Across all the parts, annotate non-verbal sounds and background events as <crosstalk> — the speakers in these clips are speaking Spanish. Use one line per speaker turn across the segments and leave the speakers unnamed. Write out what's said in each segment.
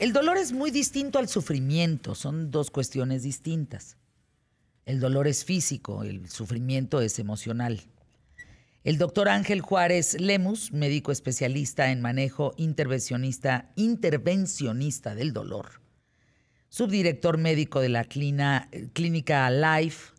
El dolor es muy distinto al sufrimiento, son dos cuestiones distintas. El dolor es físico, el sufrimiento es emocional. El doctor Ángel Juárez Lemus, médico especialista en manejo intervencionista, intervencionista del dolor, subdirector médico de la eh, clínica Life,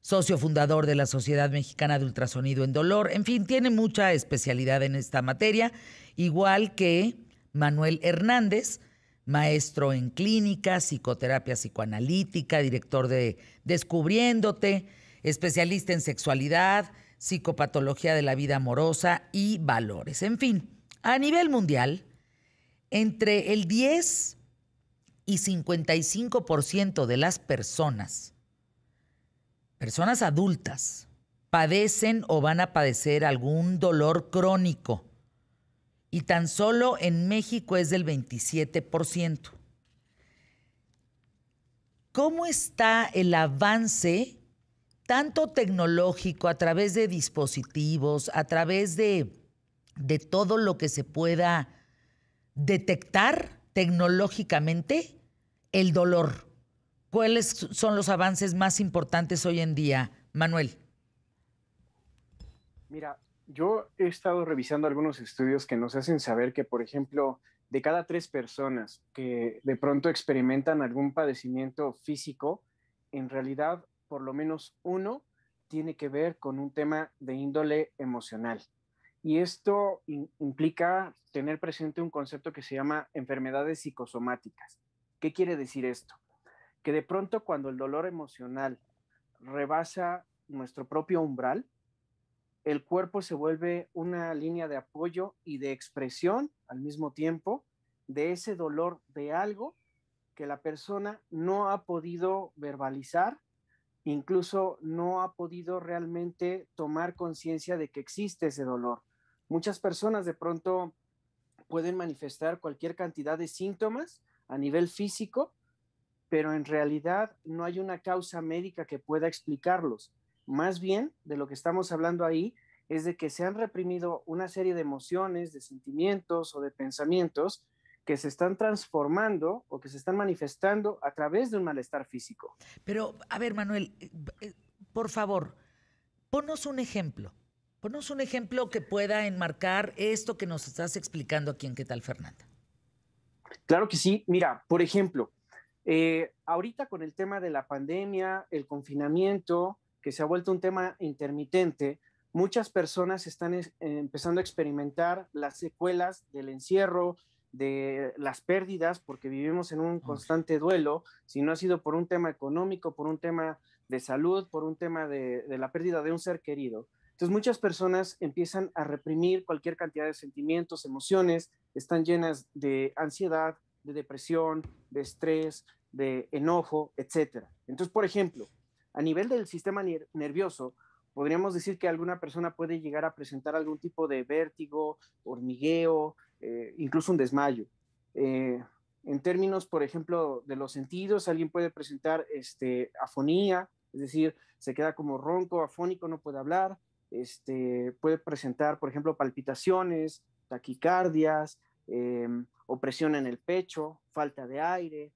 socio fundador de la Sociedad Mexicana de Ultrasonido en Dolor, en fin, tiene mucha especialidad en esta materia, igual que Manuel Hernández, maestro en clínica, psicoterapia psicoanalítica, director de Descubriéndote, especialista en sexualidad, psicopatología de la vida amorosa y valores. En fin, a nivel mundial, entre el 10 y 55% de las personas, personas adultas, padecen o van a padecer algún dolor crónico y tan solo en México es del 27%. ¿Cómo está el avance tanto tecnológico a través de dispositivos, a través de, de todo lo que se pueda detectar tecnológicamente el dolor? ¿Cuáles son los avances más importantes hoy en día, Manuel?
Mira, yo he estado revisando algunos estudios que nos hacen saber que, por ejemplo, de cada tres personas que de pronto experimentan algún padecimiento físico, en realidad por lo menos uno tiene que ver con un tema de índole emocional. Y esto implica tener presente un concepto que se llama enfermedades psicosomáticas. ¿Qué quiere decir esto? Que de pronto cuando el dolor emocional rebasa nuestro propio umbral, el cuerpo se vuelve una línea de apoyo y de expresión al mismo tiempo de ese dolor de algo que la persona no ha podido verbalizar, incluso no ha podido realmente tomar conciencia de que existe ese dolor. Muchas personas de pronto pueden manifestar cualquier cantidad de síntomas a nivel físico, pero en realidad no hay una causa médica que pueda explicarlos. Más bien, de lo que estamos hablando ahí es de que se han reprimido una serie de emociones, de sentimientos o de pensamientos que se están transformando o que se están manifestando a través de un malestar físico.
Pero, a ver, Manuel, eh, eh, por favor, ponos un ejemplo. Ponos un ejemplo que pueda enmarcar esto que nos estás explicando aquí en ¿Qué tal, Fernanda?
Claro que sí. Mira, por ejemplo, eh, ahorita con el tema de la pandemia, el confinamiento, que se ha vuelto un tema intermitente, muchas personas están eh, empezando a experimentar las secuelas del encierro, de las pérdidas, porque vivimos en un constante duelo, si no ha sido por un tema económico, por un tema de salud, por un tema de, de la pérdida de un ser querido. Entonces muchas personas empiezan a reprimir cualquier cantidad de sentimientos, emociones, están llenas de ansiedad, de depresión, de estrés, de enojo, etcétera. Entonces, por ejemplo, a nivel del sistema nervioso, podríamos decir que alguna persona puede llegar a presentar algún tipo de vértigo, hormigueo, eh, incluso un desmayo. Eh, en términos, por ejemplo, de los sentidos, alguien puede presentar este, afonía, es decir, se queda como ronco, afónico, no puede hablar, este, puede presentar, por ejemplo, palpitaciones, taquicardias, em, opresión en el pecho, falta de aire,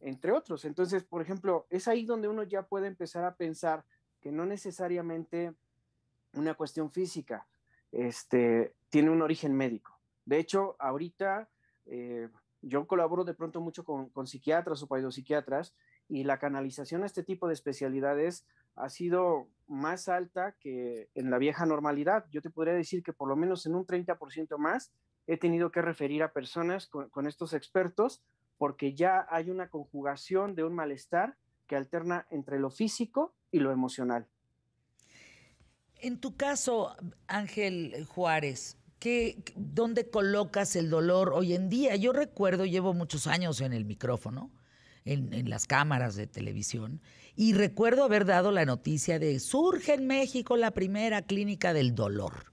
entre otros. Entonces, por ejemplo, es ahí donde uno ya puede empezar a pensar que no necesariamente una cuestión física este, tiene un origen médico. De hecho, ahorita eh, yo colaboro de pronto mucho con, psiquiatras o psiquiatras y la canalización a este tipo de especialidades ha sido más alta que en la vieja normalidad. Yo te podría decir que por lo menos en un 30% más he tenido que referir a personas con estos expertos porque ya hay una conjugación de un malestar que alterna entre lo físico y lo emocional.
En tu caso, Ángel Juárez, ¿dónde colocas el dolor hoy en día? Yo recuerdo, llevo muchos años en el micrófono, en, en, las cámaras de televisión, y recuerdo haber dado la noticia de surge en México la primera clínica del dolor.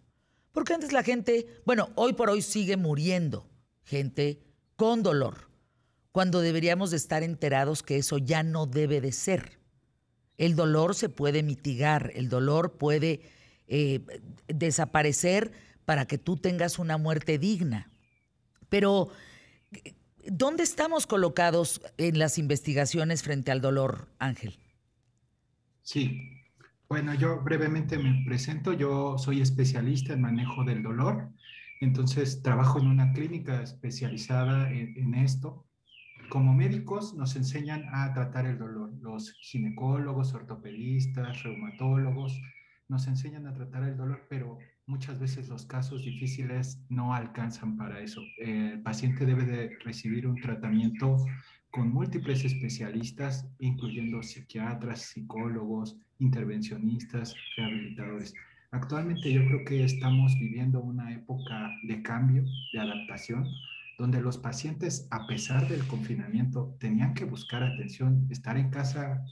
Porque antes la gente, bueno, hoy por hoy sigue muriendo gente con dolor cuando deberíamos de estar enterados que eso ya no debe de ser. El dolor se puede mitigar, el dolor puede eh, desaparecer para que tú tengas una muerte digna. Pero, ¿dónde estamos colocados en las investigaciones frente al dolor, Ángel?
Sí, bueno, yo brevemente me presento, yo soy especialista en manejo del dolor, entonces trabajo en una clínica especializada en esto como médicos nos enseñan a tratar el dolor. Los ginecólogos, ortopedistas, reumatólogos nos enseñan a tratar el dolor, pero muchas veces los casos difíciles no alcanzan para eso. El paciente debe de recibir un tratamiento con múltiples especialistas, incluyendo psiquiatras, psicólogos, intervencionistas, rehabilitadores. Actualmente yo creo que estamos viviendo una época de cambio, de adaptación, donde los pacientes, a pesar del confinamiento, tenían que buscar atención, estar en casa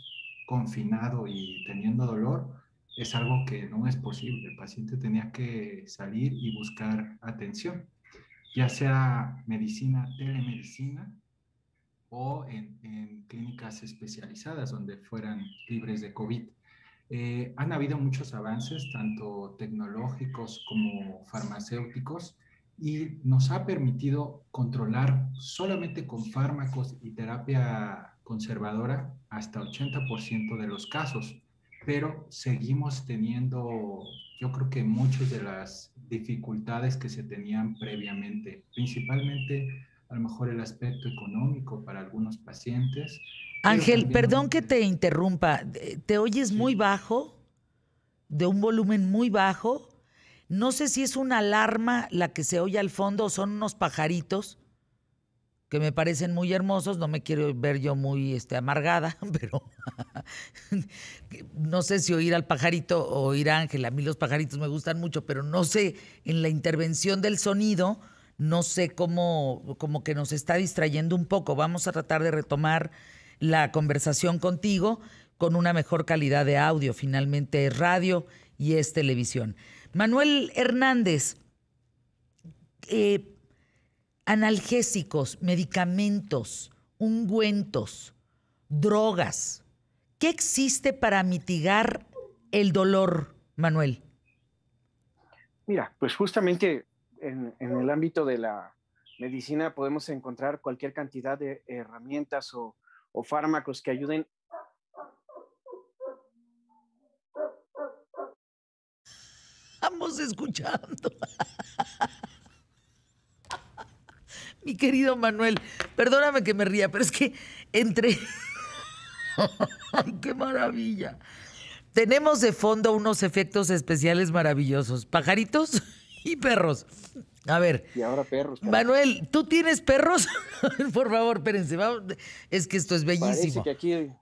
confinado y teniendo dolor, es algo que no es posible. El paciente tenía que salir y buscar atención, ya sea medicina, telemedicina o en, clínicas especializadas donde fueran libres de COVID. Eh, han habido muchos avances, tanto tecnológicos como farmacéuticos, y nos ha permitido controlar solamente con fármacos y terapia conservadora hasta 80% de los casos, pero seguimos teniendo, yo creo que muchas de las dificultades que se tenían previamente, principalmente a lo mejor el aspecto económico para algunos pacientes. Ángel, perdón
que te interrumpa, te oyes muy bajo, de un volumen muy bajo no sé si es una alarma la que se oye al fondo o son unos pajaritos que me parecen muy hermosos, no me quiero ver yo muy este, amargada, <laughs> pero no sé si oír al pajarito o oír a Ángel, a mí los pajaritos me gustan mucho, pero no sé, en la intervención del sonido, no sé cómo, como que nos está distrayendo un poco. Vamos a tratar de retomar la conversación contigo con una mejor calidad de audio, finalmente es radio y es televisión. Manuel Hernández, eh, analgésicos, medicamentos, ungüentos, drogas. ¿Qué existe para mitigar el dolor, Manuel?
Mira, pues justamente en, el ámbito de la medicina podemos encontrar cualquier cantidad de herramientas o, o fármacos que ayuden
estamos escuchando. Mi querido Manuel, perdóname que me ría, pero es que entre... <laughs> ¡Qué maravilla! Tenemos de fondo unos efectos especiales maravillosos, pajaritos y perros. A ver. Y ahora perros. Manuel, ¿tú tienes perros? <laughs> Por favor, espérense. Es que esto es bellísimo. Parece que aquí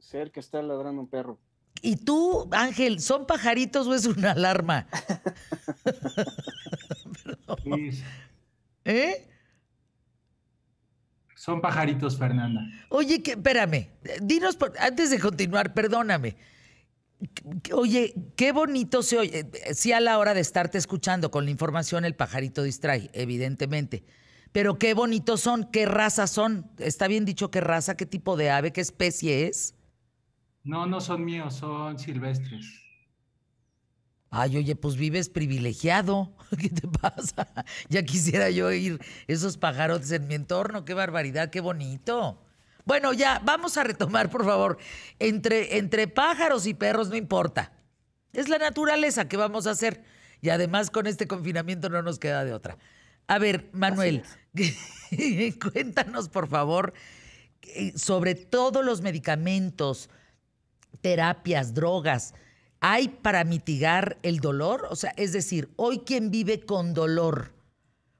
cerca está ladrando un perro. ¿Y tú, Ángel, son pajaritos o es una alarma? <laughs> ¿Eh? Son pajaritos, Fernanda. Oye, que, espérame, dinos, antes de continuar, perdóname. Oye, qué bonito se oye. Sí, a la hora de estarte escuchando con la información, el pajarito distrae, evidentemente. Pero qué bonitos son, qué raza son. Está bien dicho qué raza, qué tipo de ave, qué especie es.
No, no son míos, son silvestres.
Ay, oye, pues vives privilegiado. <laughs> ¿Qué te pasa? <laughs> Ya quisiera yo ir esos pajarotes en mi entorno. Qué barbaridad, qué bonito. Bueno, ya, vamos a retomar, por favor. Entre, entre pájaros y perros no importa. Es la naturaleza que vamos a hacer. Y además con este confinamiento no nos queda de otra. A ver, Manuel, <laughs> cuéntanos, por favor, eh, sobre todos los medicamentos, terapias, drogas, ¿hay para mitigar el dolor? O sea, es decir, hoy quien vive con dolor,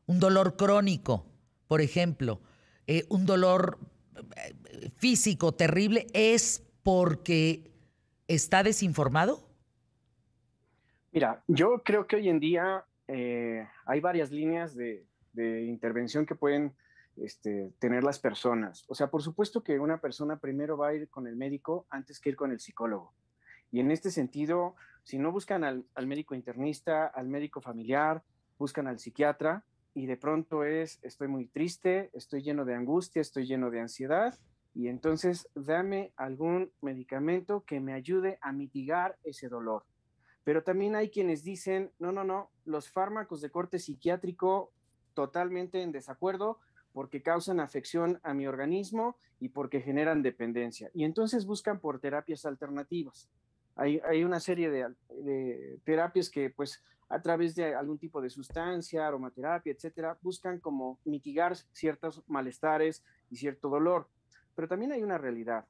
un dolor crónico, por ejemplo, eh, un dolor eh, físico terrible, ¿es porque está desinformado?
Mira, yo creo que hoy en día eh, hay varias líneas de intervención que pueden este, tener las personas. O sea, por supuesto que una persona primero va a ir con el médico antes que ir con el psicólogo. Y en este sentido, si no buscan al, al médico internista, al médico familiar, buscan al psiquiatra y de pronto es, estoy muy triste, estoy lleno de angustia, estoy lleno de ansiedad y entonces dame algún medicamento que me ayude a mitigar ese dolor. Pero también hay quienes dicen, no, no, no, los fármacos de corte psiquiátrico totalmente en desacuerdo porque causan afección a mi organismo y porque generan dependencia. Y entonces buscan por terapias alternativas. Hay, una serie de, terapias que pues a través de algún tipo de sustancia, aromaterapia, etcétera, buscan como mitigar ciertos malestares y cierto dolor. Pero también hay una realidad.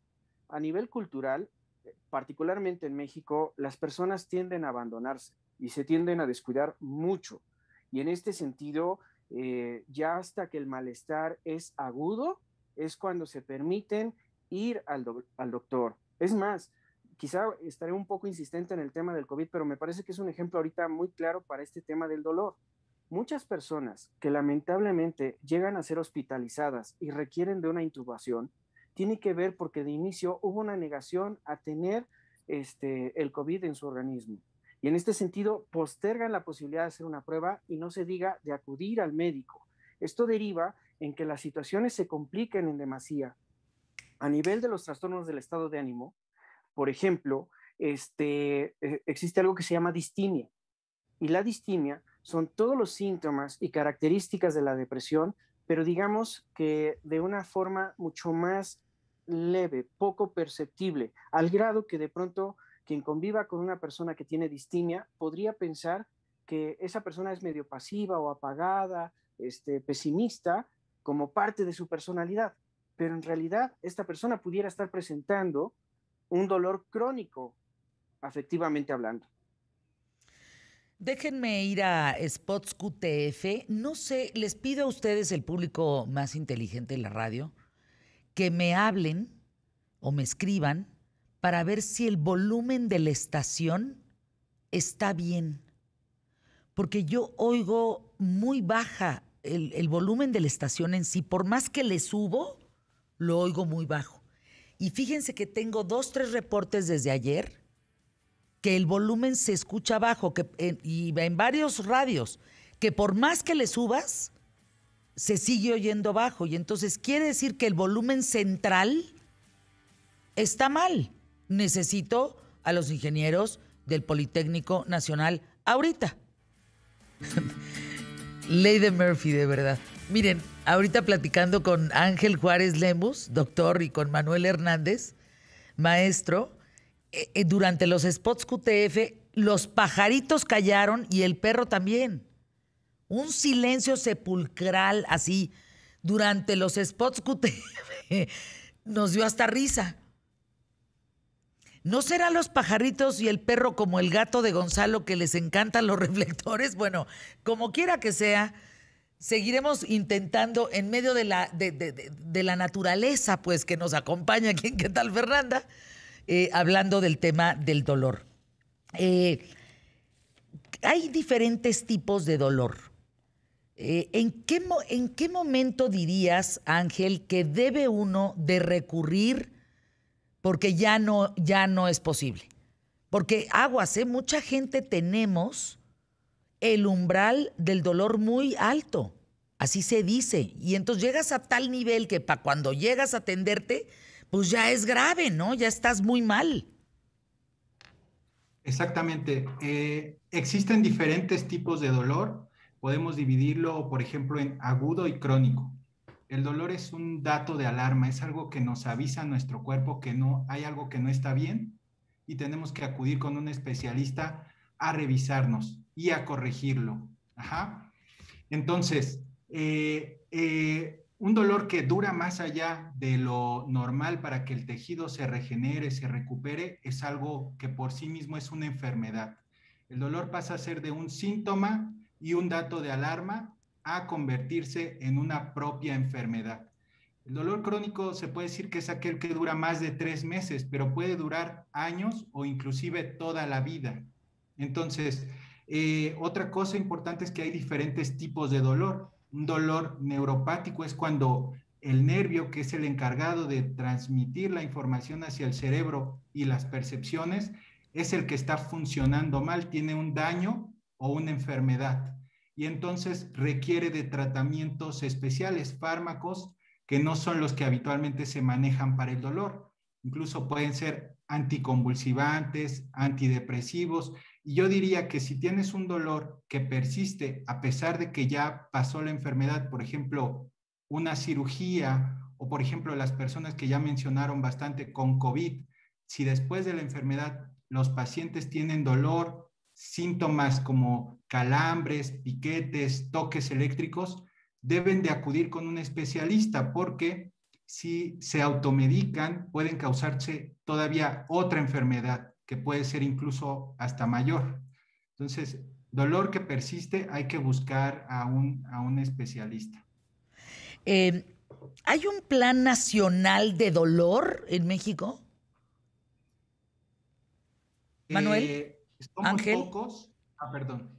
A nivel cultural, eh, particularmente en México, las personas tienden a abandonarse y se tienden a descuidar mucho. Y en este sentido, eh, ya hasta que el malestar es agudo, es cuando se permiten ir al, doctor. Es más, quizá estaré un poco insistente en el tema del COVID, pero me parece que es un ejemplo ahorita muy claro para este tema del dolor. Muchas personas que lamentablemente llegan a ser hospitalizadas y requieren de una intubación, tiene que ver porque de inicio hubo una negación a tener este, el COVID en su organismo. Y en este sentido, postergan la posibilidad de hacer una prueba y no se diga de acudir al médico. Esto deriva en que las situaciones se compliquen en demasía. A nivel de los trastornos del estado de ánimo, por ejemplo, este, eh, existe algo que se llama distimia. Y la distimia son todos los síntomas y características de la depresión, pero digamos que de una forma mucho más leve, poco perceptible, al grado que de pronto quien conviva con una persona que tiene distimia podría pensar que esa persona es medio pasiva o apagada, este, pesimista, como parte de su personalidad. Pero en realidad esta persona pudiera estar presentando un dolor crónico, afectivamente hablando.
Déjenme ir a Spots QTF. No sé, les pido a ustedes, el público más inteligente de la radio, que me hablen o me escriban para ver si el volumen de la estación está bien. Porque yo oigo muy baja el, volumen de la estación en sí. Por más que le subo, lo oigo muy bajo. Y fíjense que tengo dos, tres reportes desde ayer que el volumen se escucha bajo que, y en varios radios, que por más que le subas, se sigue oyendo bajo. Y entonces quiere decir que el volumen central está mal necesito a los ingenieros del Politécnico Nacional ahorita. <laughs> Ley de Murphy, de verdad. Miren, ahorita platicando con Ángel Juárez Lemus, doctor, y con Manuel Hernández, maestro, eh, eh, durante los spots QTF, los pajaritos callaron y el perro también. Un silencio sepulcral así. Durante los spots QTF <laughs> nos dio hasta risa. ¿No serán los pajaritos y el perro como el gato de Gonzalo que les encantan los <laughs> reflectores? Bueno, como quiera que sea, seguiremos intentando en medio de la, de, la naturaleza, pues que nos acompaña aquí en ¿Qué tal Fernanda? Eh, hablando del tema del dolor. Eh, hay diferentes tipos de dolor. Eh, ¿en, qué, ¿En qué momento dirías, Ángel, que debe uno de recurrir porque ya no, ya no es posible. Porque aguas, ¿eh? mucha gente tenemos el umbral del dolor muy alto, así se dice. Y entonces llegas a tal nivel que para cuando llegas a atenderte, pues ya es grave, ¿no? Ya estás muy mal.
Exactamente. Eh, existen diferentes tipos de dolor. Podemos dividirlo, por ejemplo, en agudo y crónico. El dolor es un dato de alarma, es algo que nos avisa nuestro cuerpo que no hay algo que no está bien y tenemos que acudir con un especialista a revisarnos y a corregirlo. Entonces, eh, eh, un dolor que dura más allá de lo normal para que el tejido se regenere, se recupere, es algo que por sí mismo es una enfermedad. El dolor pasa a ser de un síntoma y un dato de alarma a convertirse en una propia enfermedad. El dolor crónico se puede decir que es aquel que dura más de tres meses, pero puede durar años o inclusive toda la vida. Entonces, eh, otra cosa importante es que hay diferentes tipos de dolor. Un dolor neuropático es cuando el nervio, que es el encargado de transmitir la información hacia el cerebro y las percepciones, es el que está funcionando mal, tiene un daño o una enfermedad y entonces requiere de tratamientos especiales, fármacos que no son los que habitualmente se manejan para el dolor. Incluso pueden ser anticonvulsivantes, antidepresivos. Y yo diría que si tienes un dolor que persiste a pesar de que ya pasó la enfermedad, por ejemplo, una cirugía o por ejemplo las personas que ya mencionaron bastante con COVID, si después de la enfermedad los pacientes tienen dolor, síntomas como calambres, piquetes, toques eléctricos, deben de acudir con un especialista porque si se automedican pueden causarse todavía otra enfermedad que puede ser incluso hasta mayor. Entonces, dolor que persiste, hay que buscar a un, a un especialista.
Eh, ¿Hay un plan nacional de dolor en México? Eh, Manuel.
pocos. Ah, perdón.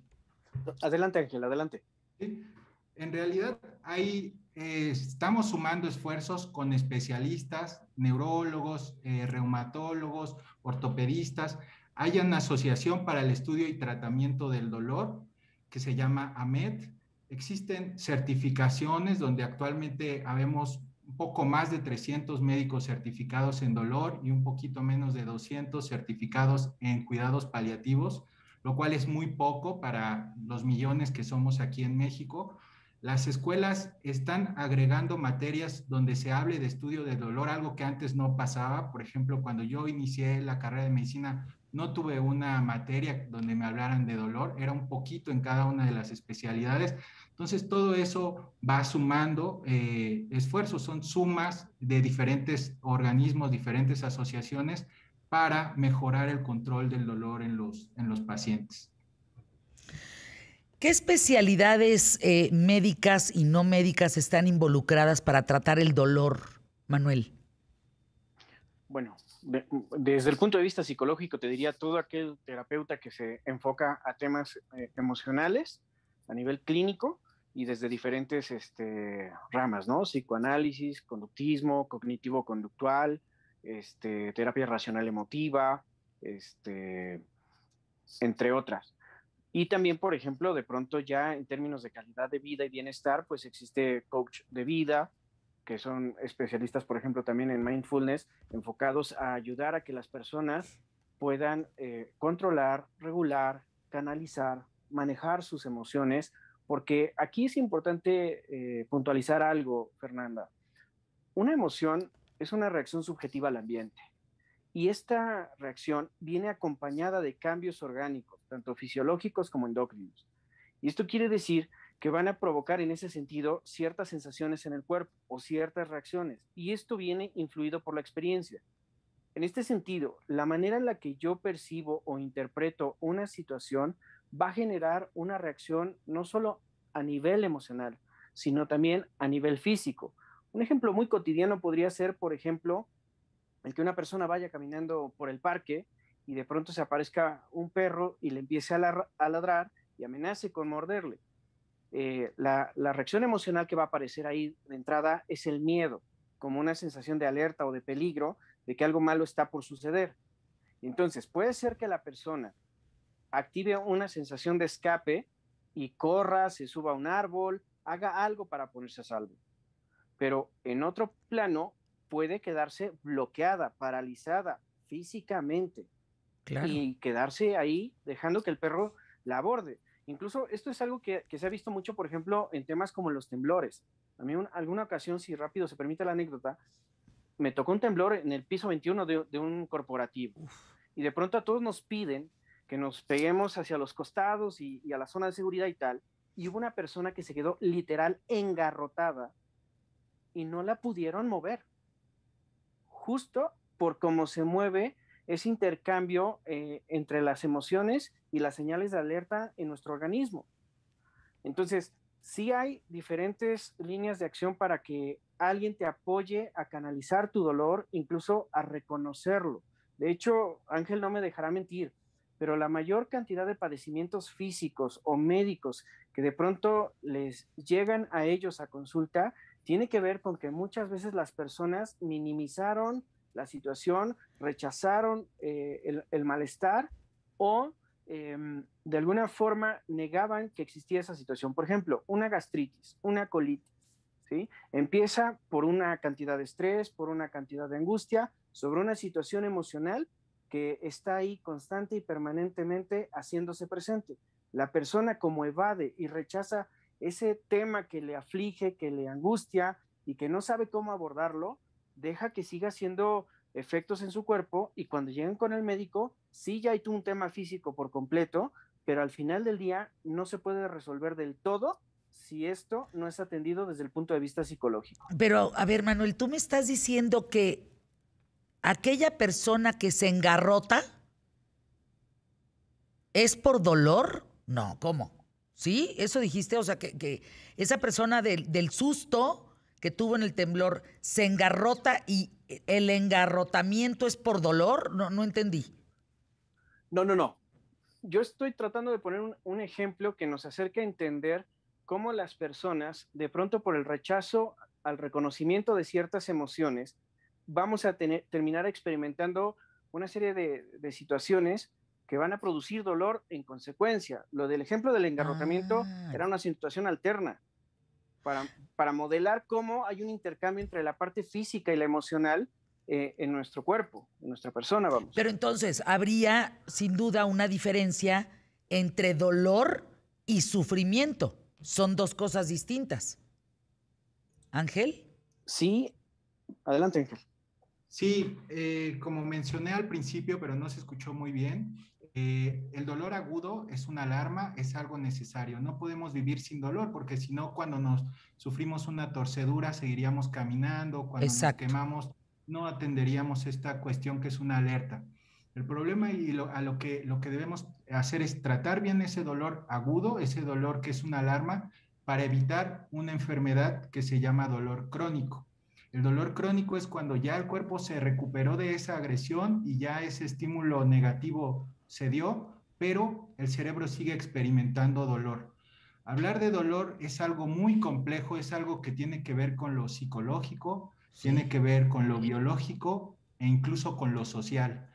Adelante, Ángel, adelante. En realidad, ahí eh, estamos sumando esfuerzos con especialistas, neurólogos, eh, reumatólogos, ortopedistas. Hay una asociación para el estudio y tratamiento del dolor que se llama AMET. Existen certificaciones donde actualmente habemos un poco más de 300 médicos certificados en dolor y un poquito menos de 200 certificados en cuidados paliativos lo cual es muy poco para los millones que somos aquí en México. Las escuelas están agregando materias donde se hable de estudio de dolor, algo que antes no pasaba. Por ejemplo, cuando yo inicié la carrera de medicina, no tuve una materia donde me hablaran de dolor, era un poquito en cada una de las especialidades. Entonces, todo eso va sumando eh, esfuerzos, son sumas de diferentes organismos, diferentes asociaciones para mejorar el control del dolor en los, pacientes.
¿Qué especialidades eh, médicas y no médicas están involucradas para tratar el dolor, Manuel?
Bueno, desde el punto de vista psicológico, te diría todo aquel terapeuta que se enfoca a temas eh, emocionales a nivel clínico y desde diferentes este, ramas, ¿no? Psicoanálisis, conductismo, cognitivo-conductual, este, terapia racional emotiva, este, entre otras. Y también, por ejemplo, de pronto ya en términos de calidad de vida y bienestar, pues existe coach de vida, que son especialistas, por ejemplo, también en mindfulness, enfocados a ayudar a que las personas puedan eh, controlar, regular, canalizar, manejar sus emociones, porque aquí es importante eh, puntualizar algo, Fernanda. Una emoción es una reacción subjetiva al ambiente. Y esta reacción viene acompañada de cambios orgánicos, tanto fisiológicos como endocrinos. Y esto quiere decir que van a provocar en ese sentido ciertas sensaciones en el cuerpo o ciertas reacciones. Y esto viene influido por la experiencia. En este sentido, la manera en la que yo percibo o interpreto una situación va a generar una reacción no solo a nivel emocional, sino también a nivel físico. Un ejemplo muy cotidiano podría ser, por ejemplo, el que una persona vaya caminando por el parque y de pronto se aparezca un perro y le empiece a, ladrar y amenace con morderle. Eh, la, reacción emocional que va a aparecer ahí de entrada es el miedo, como una sensación de alerta o de peligro de que algo malo está por suceder. Entonces, puede ser que la persona active una sensación de escape y corra, se suba a un árbol, haga algo para ponerse a salvo pero en otro plano puede quedarse bloqueada, paralizada físicamente y quedarse ahí dejando que el perro la aborde. Incluso esto es algo que, se ha visto mucho, por ejemplo, en temas como los temblores. A mí en alguna ocasión, si rápido se permite la anécdota, me tocó un temblor en el piso 21 de, un corporativo. Y de pronto a todos nos piden que nos peguemos hacia los costados y, y a la zona de seguridad y tal. Y hubo una persona que se quedó literal engarrotada y no la pudieron mover. Justo por cómo se mueve ese intercambio eh, entre las emociones y las señales de alerta en nuestro organismo. Entonces, sí hay diferentes líneas de acción para que alguien te apoye a canalizar tu dolor, incluso a reconocerlo. De hecho, Ángel no me dejará mentir, pero la mayor cantidad de padecimientos físicos o médicos que de pronto les llegan a ellos a consulta tiene que ver con que muchas veces las personas minimizaron la situación, rechazaron eh, el, malestar o em, de alguna forma negaban que existía esa situación. Por ejemplo, una gastritis, una colitis, ¿sí? Empieza por una cantidad de estrés, por una cantidad de angustia, sobre una situación emocional que está ahí constante y permanentemente haciéndose presente. La persona como evade y rechaza ese tema que le aflige, que le angustia y que no sabe cómo abordarlo, deja que siga haciendo efectos en su cuerpo y cuando lleguen con el médico, sí ya hay un tema físico por completo, pero al final del día no se puede resolver del todo si esto no es atendido desde el punto de vista psicológico.
Pero, a ver, Manuel, tú me estás diciendo que aquella persona que se engarrota es por dolor? No, ¿cómo? ¿Sí? Eso dijiste, o sea, que, esa persona del, susto que tuvo en el temblor se engarrota y el engarrotamiento es por dolor, no, no entendí. No, no, no.
Yo estoy tratando de poner un, ejemplo que nos acerque a entender cómo las personas, de pronto por el rechazo al reconocimiento de ciertas emociones, vamos a tener, terminar experimentando una serie de, de situaciones que van a producir dolor en consecuencia. Lo del ejemplo del engarrotamiento ah. era una situación alterna para, para, modelar cómo hay un intercambio entre la parte física y la emocional eh, en nuestro cuerpo, en nuestra persona, vamos. Pero
entonces, habría sin duda una diferencia entre dolor y sufrimiento. Son dos cosas distintas. Ángel. Sí, adelante Ángel. Sí, eh, como mencioné al principio, pero
no se escuchó muy bien, eh, el dolor agudo es una alarma, es algo necesario. No podemos vivir sin dolor porque si no, cuando nos sufrimos una torcedura, seguiríamos caminando, cuando nos quemamos, no atenderíamos esta cuestión que es una alerta. El problema y a lo que, lo que debemos hacer es tratar bien ese dolor agudo, ese dolor que es una alarma, para evitar una enfermedad que se llama dolor crónico. El dolor crónico es cuando ya el cuerpo se recuperó de esa agresión y ya ese estímulo negativo se dio, pero el cerebro sigue experimentando dolor. Hablar de dolor es algo muy complejo, es algo que tiene que ver con lo psicológico, tiene que ver con lo biológico e incluso con lo social.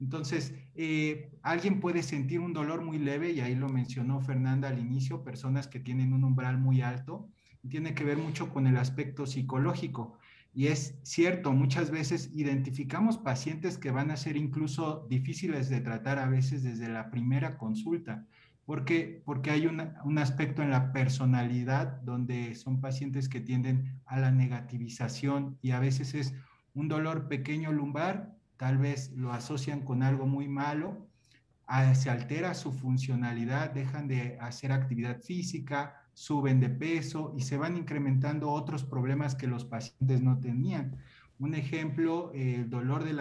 Entonces, eh, alguien puede sentir un dolor muy leve, y ahí lo mencionó Fernanda al inicio, personas que tienen un umbral muy alto, tiene que ver mucho con el aspecto psicológico. Y es cierto, muchas veces identificamos pacientes que van a ser incluso difíciles de tratar a veces desde la primera consulta, porque, porque hay un aspecto en la personalidad donde son pacientes que tienden a la negativización y a veces es un dolor pequeño lumbar, tal vez lo asocian con algo muy malo, ah, se altera su funcionalidad, dejan de hacer actividad física, suben de peso y se van incrementando otros problemas que los pacientes no tenían. Un ejemplo, el dolor de,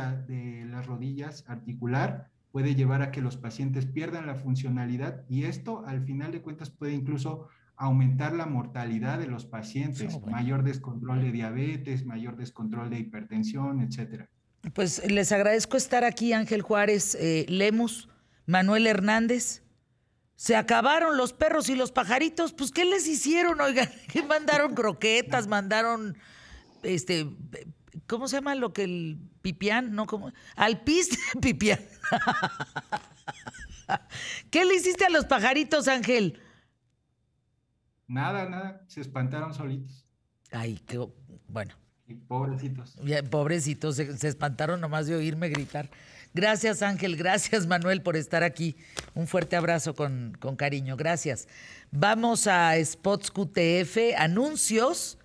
las rodillas articular puede llevar a que los pacientes pierdan la funcionalidad y esto al final de cuentas puede incluso aumentar la mortalidad de los pacientes, oh, mayor descontrol de diabetes, mayor descontrol de hipertensión, etcétera.
Pues les agradezco estar aquí, Ángel Juárez eh, Lemos, Manuel Hernández. Se acabaron los perros y los pajaritos, pues ¿qué les hicieron? Oigan, <laughs> ¿qué mandaron croquetas, mandaron este ¿cómo se llama lo que el pipián? No, como alpiste <laughs> pipián. <laughs> ¿Qué le hiciste a los pajaritos, Ángel?
Nada, nada, se espantaron solitos. Ay, qué bueno. Y
pobrecitos. pobrecitos, se espantaron nomás de oírme gritar. Gracias Ángel, gracias Manuel por estar aquí. Un fuerte abrazo con, cariño, gracias. Vamos a Spots QTF, anuncios